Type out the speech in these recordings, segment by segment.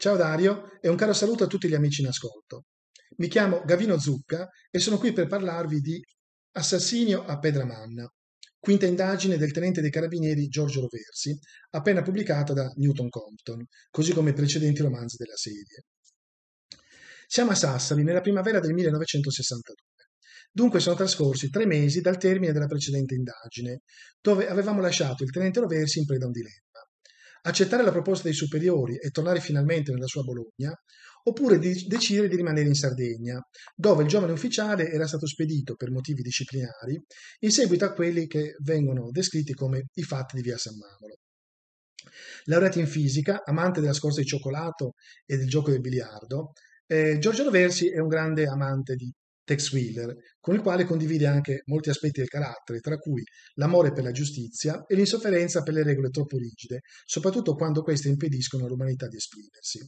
Ciao Dario e un caro saluto a tutti gli amici in ascolto. Mi chiamo Gavino Zucca e sono qui per parlarvi di Assassinio a Pedramanna, quinta indagine del tenente dei carabinieri Giorgio Roversi, appena pubblicata da Newton Compton, così come i precedenti romanzi della serie. Siamo a Sassari nella primavera del 1962. Dunque sono trascorsi tre mesi dal termine della precedente indagine, dove avevamo lasciato il tenente Roversi in preda a un dilemma accettare la proposta dei superiori e tornare finalmente nella sua Bologna, oppure di decidere di rimanere in Sardegna, dove il giovane ufficiale era stato spedito per motivi disciplinari in seguito a quelli che vengono descritti come i fatti di via San Mamolo. Laureato in fisica, amante della scorza di cioccolato e del gioco del biliardo, eh, Giorgio Roversi è un grande amante di Tex Wheeler, con il quale condivide anche molti aspetti del carattere, tra cui l'amore per la giustizia e l'insofferenza per le regole troppo rigide, soprattutto quando queste impediscono all'umanità di esprimersi.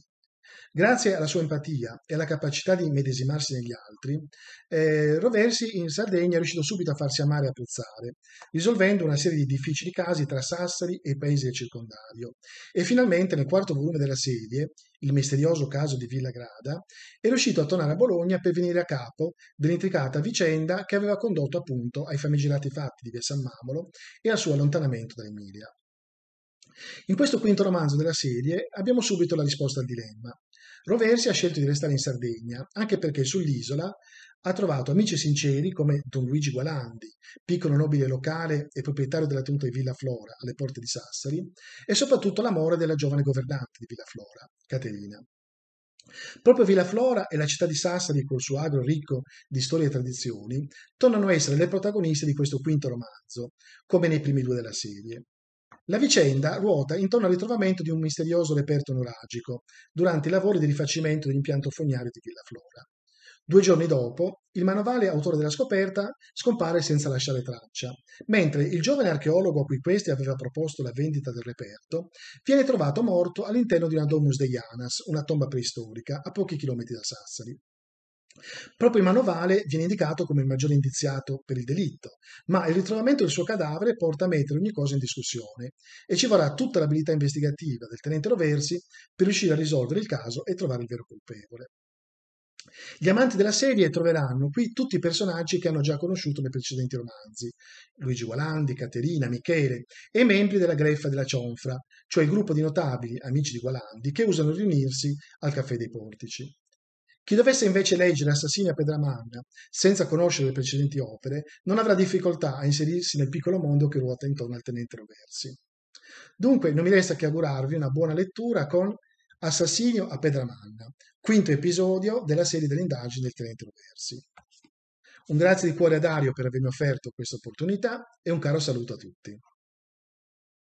Grazie alla sua empatia e alla capacità di medesimarsi negli altri, eh, Roversi in Sardegna è riuscito subito a farsi amare e apprezzare, risolvendo una serie di difficili casi tra Sassari e il paese del circondario. E finalmente nel quarto volume della serie, Il misterioso caso di Villa Grada, è riuscito a tornare a Bologna per venire a capo dell'intricata vicenda che aveva condotto appunto ai famigerati fatti di via San Mamolo e al suo allontanamento dall'Emilia. In questo quinto romanzo della serie abbiamo subito la risposta al dilemma. Roversi ha scelto di restare in Sardegna, anche perché sull'isola ha trovato amici sinceri come Don Luigi Gualandi, piccolo nobile locale e proprietario della tenuta di Villa Flora alle porte di Sassari, e soprattutto l'amore della giovane governante di Villa Flora, Caterina. Proprio Villa Flora e la città di Sassari, col suo agro ricco di storie e tradizioni, tornano a essere le protagoniste di questo quinto romanzo, come nei primi due della serie. La vicenda ruota intorno al ritrovamento di un misterioso reperto nuragico durante i lavori di rifacimento dell'impianto fognario di Villa Flora. Due giorni dopo, il manovale autore della scoperta scompare senza lasciare traccia, mentre il giovane archeologo a cui questi aveva proposto la vendita del reperto viene trovato morto all'interno di una Domus Deianas, una tomba preistorica a pochi chilometri da Sassari. Proprio Manovale viene indicato come il maggiore indiziato per il delitto, ma il ritrovamento del suo cadavere porta a mettere ogni cosa in discussione e ci vorrà tutta l'abilità investigativa del tenente Roversi per riuscire a risolvere il caso e trovare il vero colpevole. Gli amanti della serie troveranno qui tutti i personaggi che hanno già conosciuto nei precedenti romanzi, Luigi Gualandi, Caterina, Michele e i membri della Greffa della Cionfra, cioè il gruppo di notabili amici di Gualandi che usano riunirsi al Caffè dei Portici. Chi dovesse invece leggere Assassini a Pedramanga senza conoscere le precedenti opere non avrà difficoltà a inserirsi nel piccolo mondo che ruota intorno al tenente Roversi. Dunque non mi resta che augurarvi una buona lettura con Assassinio a Pedramanna, quinto episodio della serie delle indagini del tenente Roversi. Un grazie di cuore a Dario per avermi offerto questa opportunità e un caro saluto a tutti.